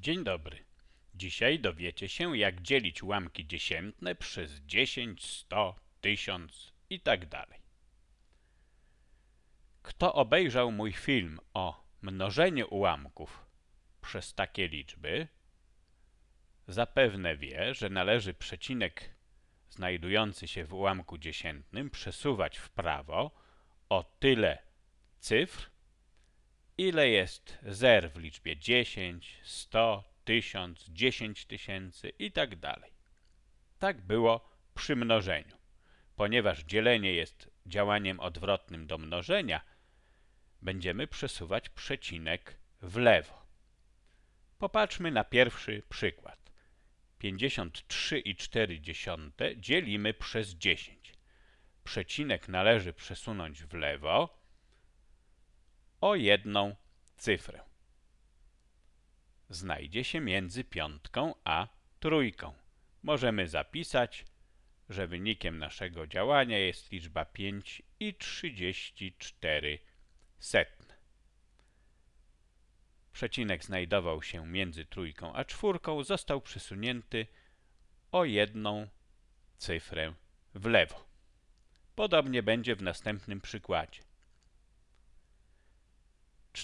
Dzień dobry. Dzisiaj dowiecie się, jak dzielić ułamki dziesiętne przez 10, 100, 1000 dalej. Kto obejrzał mój film o mnożeniu ułamków przez takie liczby, zapewne wie, że należy przecinek znajdujący się w ułamku dziesiętnym przesuwać w prawo o tyle cyfr, ile jest zer w liczbie 10, 100, 1000, 10 tysięcy i tak dalej. Tak było przy mnożeniu. Ponieważ dzielenie jest działaniem odwrotnym do mnożenia, będziemy przesuwać przecinek w lewo. Popatrzmy na pierwszy przykład. 53,4 dzielimy przez 10. Przecinek należy przesunąć w lewo, o jedną cyfrę. Znajdzie się między piątką a trójką. Możemy zapisać, że wynikiem naszego działania jest liczba 5 i 34 setne. Przecinek znajdował się między trójką a czwórką, został przesunięty o jedną cyfrę w lewo. Podobnie będzie w następnym przykładzie.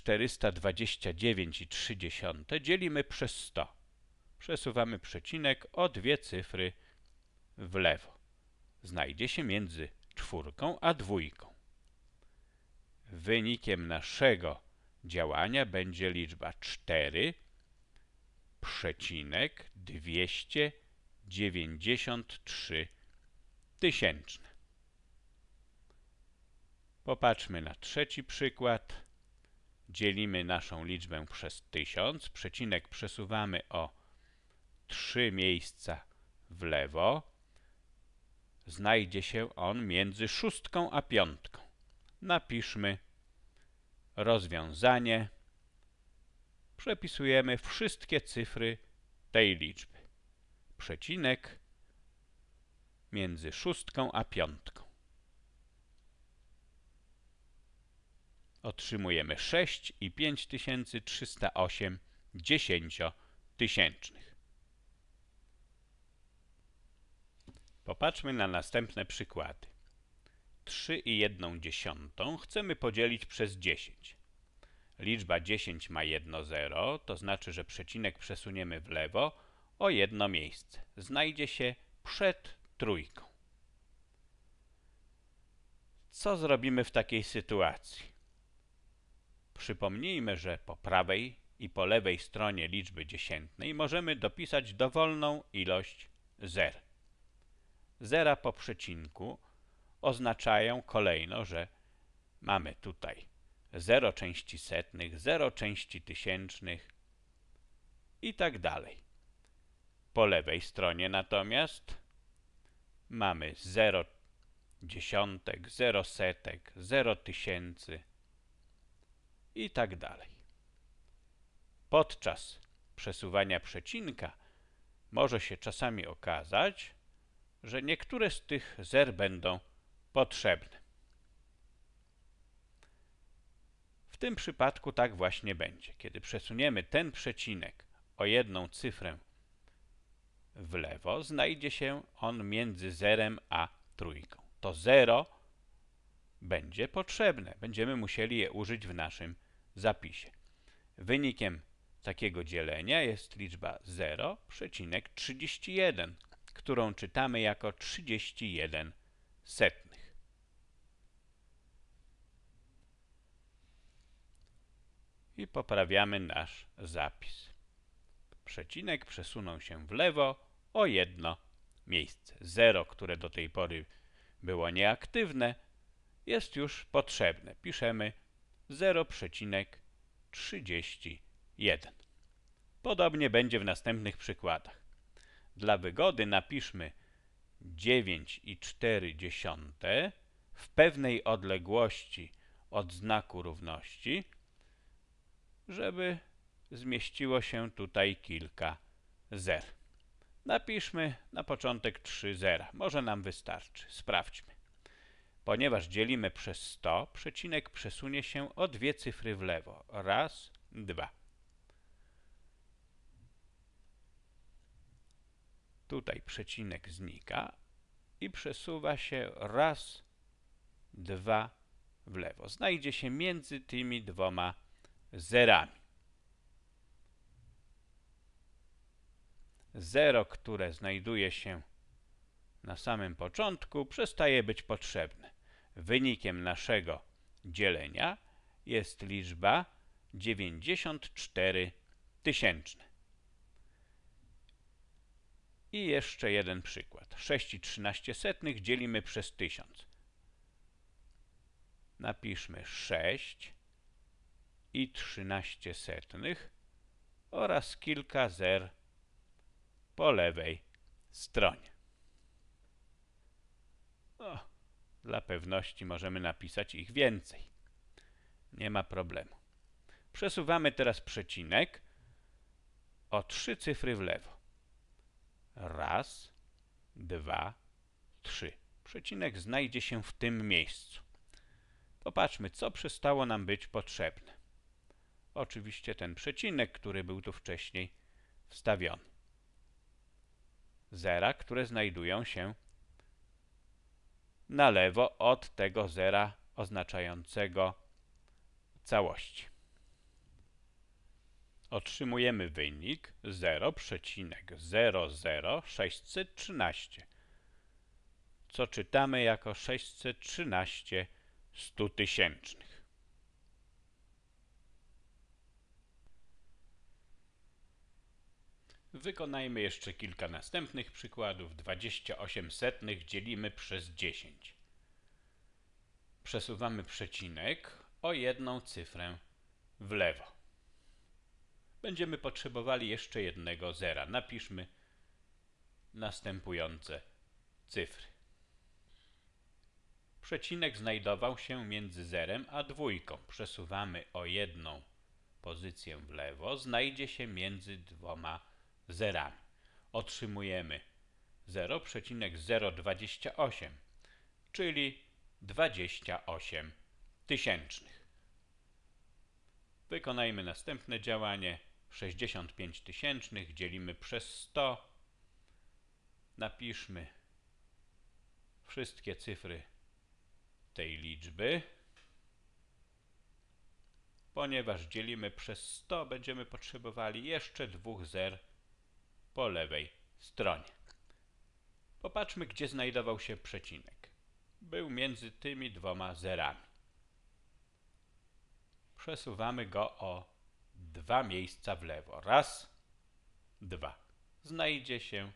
429,3 dzielimy przez 100. Przesuwamy przecinek o dwie cyfry w lewo. Znajdzie się między czwórką a dwójką. Wynikiem naszego działania będzie liczba 4 przecinek 293 tysięczne. Popatrzmy na trzeci przykład dzielimy naszą liczbę przez 1000, przecinek przesuwamy o 3 miejsca w lewo, znajdzie się on między szóstką a piątką. Napiszmy rozwiązanie. Przepisujemy wszystkie cyfry tej liczby. Przecinek między szóstką a piątką. otrzymujemy 6 i 5308 dziesięciotysięcznych. Popatrzmy na następne przykłady. 3 i 1 dziesiątą chcemy podzielić przez 10. Liczba 10 ma jedno 0, to znaczy, że przecinek przesuniemy w lewo o jedno miejsce. Znajdzie się przed trójką. Co zrobimy w takiej sytuacji? Przypomnijmy, że po prawej i po lewej stronie liczby dziesiętnej możemy dopisać dowolną ilość zer. Zera po przecinku oznaczają kolejno, że mamy tutaj 0 części setnych, 0 części tysięcznych i tak dalej. Po lewej stronie natomiast mamy 0 dziesiątek, 0 setek, 0 tysięcy, i tak dalej. Podczas przesuwania przecinka może się czasami okazać, że niektóre z tych zer będą potrzebne. W tym przypadku tak właśnie będzie. Kiedy przesuniemy ten przecinek o jedną cyfrę w lewo, znajdzie się on między zerem a trójką. To zero będzie potrzebne. Będziemy musieli je użyć w naszym zapisie. Wynikiem takiego dzielenia jest liczba 0,31, którą czytamy jako 31 setnych. I poprawiamy nasz zapis. Przecinek przesunął się w lewo o jedno miejsce. 0, które do tej pory było nieaktywne, jest już potrzebne. Piszemy 0,31. Podobnie będzie w następnych przykładach. Dla wygody napiszmy 9,4 w pewnej odległości od znaku równości, żeby zmieściło się tutaj kilka zer. Napiszmy na początek 3 zera. Może nam wystarczy. Sprawdźmy. Ponieważ dzielimy przez 100, przecinek przesunie się o dwie cyfry w lewo. Raz, dwa. Tutaj przecinek znika i przesuwa się raz, dwa w lewo. Znajdzie się między tymi dwoma zerami. Zero, które znajduje się na samym początku, przestaje być potrzebne. Wynikiem naszego dzielenia jest liczba 94 tysięczne. I jeszcze jeden przykład. 6,13 dzielimy przez 1000. Napiszmy 6 i 13 setnych oraz kilka zer po lewej stronie. Dla pewności możemy napisać ich więcej. Nie ma problemu. Przesuwamy teraz przecinek o trzy cyfry w lewo. Raz, dwa, trzy. Przecinek znajdzie się w tym miejscu. Popatrzmy, co przestało nam być potrzebne. Oczywiście ten przecinek, który był tu wcześniej wstawiony. Zera, które znajdują się na lewo od tego zera oznaczającego całość. Otrzymujemy wynik 0,00613, co czytamy jako 613 stu tysięcznych. Wykonajmy jeszcze kilka następnych przykładów. 28 setnych dzielimy przez 10. Przesuwamy przecinek o jedną cyfrę w lewo. Będziemy potrzebowali jeszcze jednego zera. Napiszmy następujące cyfry. Przecinek znajdował się między zerem a dwójką. Przesuwamy o jedną pozycję w lewo. Znajdzie się między dwoma zerami. Otrzymujemy 0,028, czyli 28 tysięcznych. Wykonajmy następne działanie. 65 tysięcznych dzielimy przez 100. Napiszmy wszystkie cyfry tej liczby. Ponieważ dzielimy przez 100, będziemy potrzebowali jeszcze dwóch zer po lewej stronie. Popatrzmy, gdzie znajdował się przecinek. Był między tymi dwoma zerami. Przesuwamy go o dwa miejsca w lewo. Raz, dwa. Znajdzie się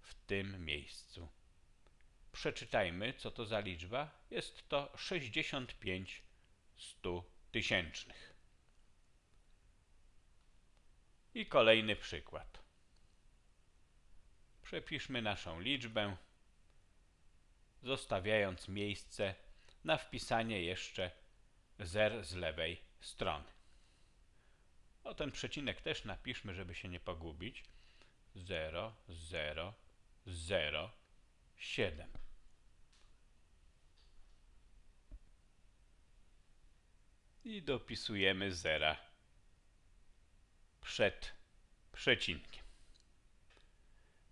w tym miejscu. Przeczytajmy, co to za liczba. Jest to 65 stu tysięcznych. I kolejny przykład. Przepiszmy naszą liczbę, zostawiając miejsce na wpisanie jeszcze zer z lewej strony. O ten przecinek też napiszmy, żeby się nie pogubić. 0, 0, 0, 7. I dopisujemy zera przed przecinkiem.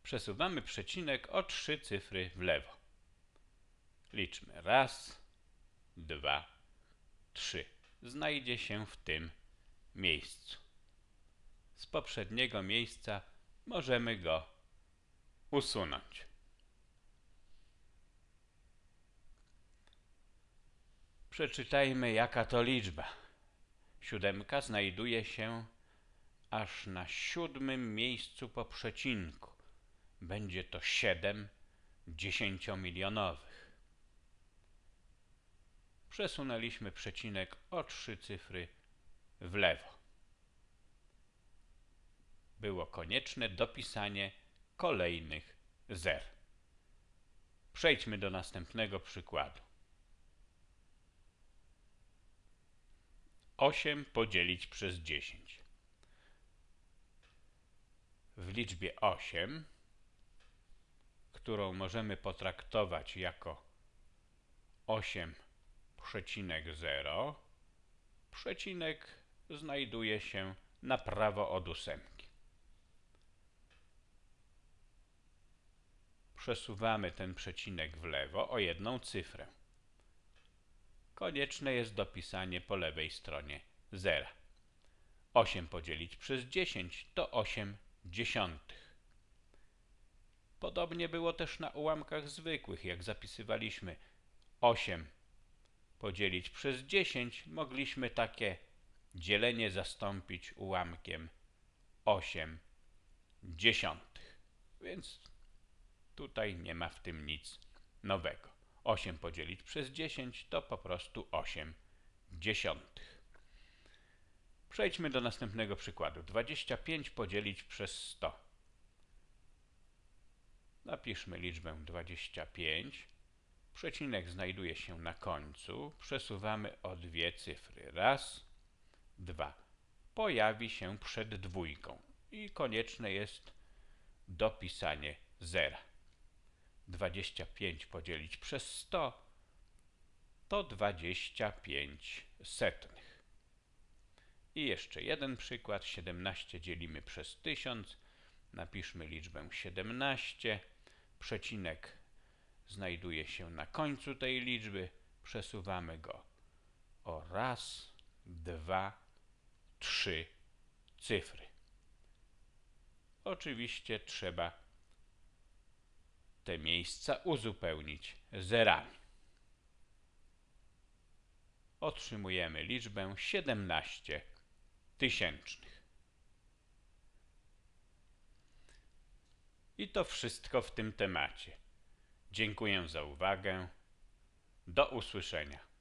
Przesuwamy przecinek o trzy cyfry w lewo. Liczmy raz, dwa, trzy. Znajdzie się w tym miejscu. Z poprzedniego miejsca możemy go usunąć. Przeczytajmy jaka to liczba. Siódemka znajduje się aż na siódmym miejscu po przecinku. Będzie to siedem dziesięciomilionowych. Przesunęliśmy przecinek o trzy cyfry w lewo. Było konieczne dopisanie kolejnych zer. Przejdźmy do następnego przykładu. 8 podzielić przez 10 w liczbie 8, którą możemy potraktować jako 8,0, przecinek znajduje się na prawo od ósemki. Przesuwamy ten przecinek w lewo o jedną cyfrę. Konieczne jest dopisanie po lewej stronie 0. 8 podzielić przez 10 to 8 dziesiątych. Podobnie było też na ułamkach zwykłych, jak zapisywaliśmy 8 podzielić przez 10, mogliśmy takie dzielenie zastąpić ułamkiem 8 dziesiątych. Więc tutaj nie ma w tym nic nowego. 8 podzielić przez 10 to po prostu 8 dziesiątych. Przejdźmy do następnego przykładu. 25 podzielić przez 100. Napiszmy liczbę 25. Przecinek znajduje się na końcu. Przesuwamy o dwie cyfry. Raz, dwa. Pojawi się przed dwójką i konieczne jest dopisanie zera. 25 podzielić przez 100 to 25 setnych. I jeszcze jeden przykład. 17 dzielimy przez 1000. Napiszmy liczbę 17. Przecinek znajduje się na końcu tej liczby. Przesuwamy go o raz, dwa, trzy cyfry. Oczywiście trzeba te miejsca uzupełnić zerami. Otrzymujemy liczbę 17 tysięcznych. I to wszystko w tym temacie. Dziękuję za uwagę. Do usłyszenia.